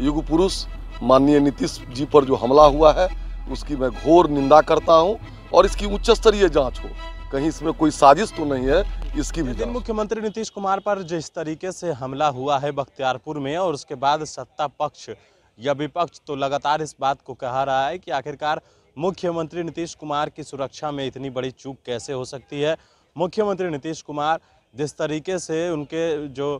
युग पुरुष माननीय नीतीश जी पर जो हमला हुआ है उसकी मैं घोर निंदा करता हूँ और इसकी उच्च स्तरीय जाँच हो कहीं इसमें कोई साजिश तो नहीं है इसकी भी मुख्यमंत्री नीतीश कुमार पर जिस तरीके से हमला हुआ है बख्तियारपुर में और उसके बाद सत्ता पक्ष या विपक्ष तो लगातार इस बात को कह रहा है कि आखिरकार मुख्यमंत्री नीतीश कुमार की सुरक्षा में इतनी बड़ी चूक कैसे हो सकती है मुख्यमंत्री नीतीश कुमार जिस तरीके से उनके जो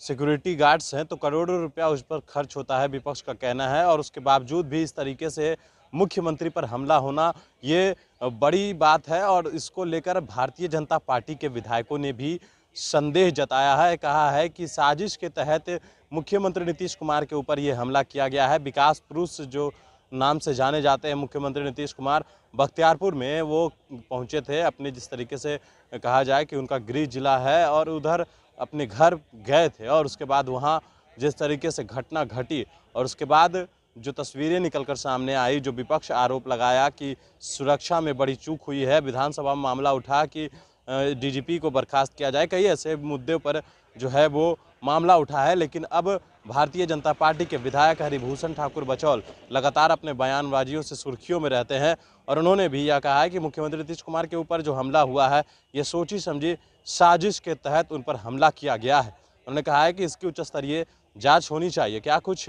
सिक्योरिटी गार्ड्स हैं तो करोड़ों रुपया उस पर खर्च होता है विपक्ष का कहना है और उसके बावजूद भी इस तरीके से मुख्यमंत्री पर हमला होना ये बड़ी बात है और इसको लेकर भारतीय जनता पार्टी के विधायकों ने भी संदेह जताया है कहा है कि साजिश के तहत मुख्यमंत्री नीतीश कुमार के ऊपर ये हमला किया गया है विकास पुरुष जो नाम से जाने जाते हैं मुख्यमंत्री नीतीश कुमार बख्तियारपुर में वो पहुंचे थे अपने जिस तरीके से कहा जाए कि उनका गृह जिला है और उधर अपने घर गए थे और उसके बाद वहाँ जिस तरीके से घटना घटी और उसके बाद जो तस्वीरें निकलकर सामने आई जो विपक्ष आरोप लगाया कि सुरक्षा में बड़ी चूक हुई है विधानसभा में मामला उठा कि डीजीपी को बर्खास्त किया जाए कई ऐसे मुद्दे पर जो है वो मामला उठा है लेकिन अब भारतीय जनता पार्टी के विधायक हरिभूषण ठाकुर बचौल लगातार अपने बयानबाजियों से सुर्खियों में रहते हैं और उन्होंने भी यह कहा है कि मुख्यमंत्री नीतीश कुमार के ऊपर जो हमला हुआ है ये सोची समझी साजिश के तहत उन पर हमला किया गया है उन्होंने कहा है कि इसकी उच्च स्तरीय जाँच होनी चाहिए क्या कुछ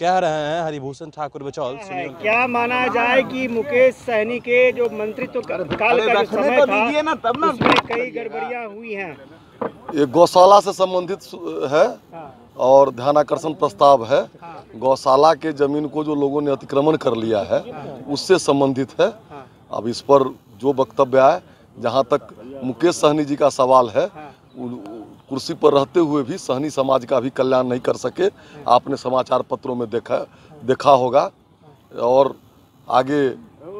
कह रहे हैं हरिभूषण ठाकुर बचौल हाँ, हाँ, क्या माना जाए कि मुकेश सहनी के जो मंत्री तो काल का जो समय तो था ना तब ना उसमें कई गड़बड़ियां हुई हैं ये गौशाला से संबंधित है हाँ। और ध्यान आकर्षण प्रस्ताव है गौशाला के जमीन को जो लोगों ने अतिक्रमण कर लिया है उससे संबंधित है अब इस पर जो वक्तव्य आए जहाँ तक मुकेश सहनी जी का सवाल है कुर्सी पर रहते हुए भी सहनी समाज का भी कल्याण नहीं कर सके आपने समाचार पत्रों में देखा देखा होगा और आगे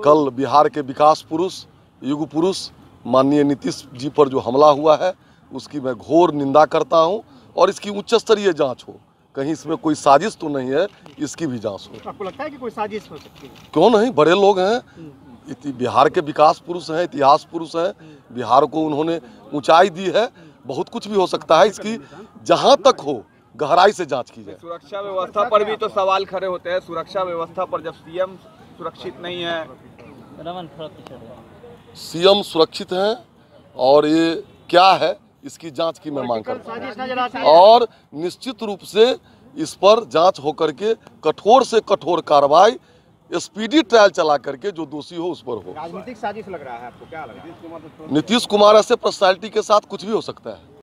कल बिहार के विकास पुरुष युग पुरुष माननीय नीतीश जी पर जो हमला हुआ है उसकी मैं घोर निंदा करता हूं और इसकी उच्च स्तरीय जाँच हो कहीं इसमें कोई साजिश तो नहीं है इसकी भी जांच हो आपको लगता है कि कोई साजिश हो सकती है क्यों नहीं बड़े लोग हैं हम्म। बिहार के विकास पुरुष हैं इतिहास पुरुष हैं बिहार को उन्होंने ऊंचाई दी है बहुत कुछ भी हो सकता है इसकी जहाँ तक हो गहराई से जांच की जाए सुरक्षा व्यवस्था पर भी तो सवाल खड़े होते हैं सुरक्षा व्यवस्था पर जब सीएम सुरक्षित नहीं है रमन सीएम सुरक्षित है और ये क्या है इसकी जांच की मैं मांग करता हूँ और निश्चित रूप से इस पर जांच होकर के कठोर से कठोर कार्रवाई स्पीडी ट्रायल चला करके जो दोषी हो उस पर हो राजनीतिक साजिश लग रहा है आपको क्या लग रहा है नीतीश कुमार ऐसे पर्सनैलिटी के साथ कुछ भी हो सकता है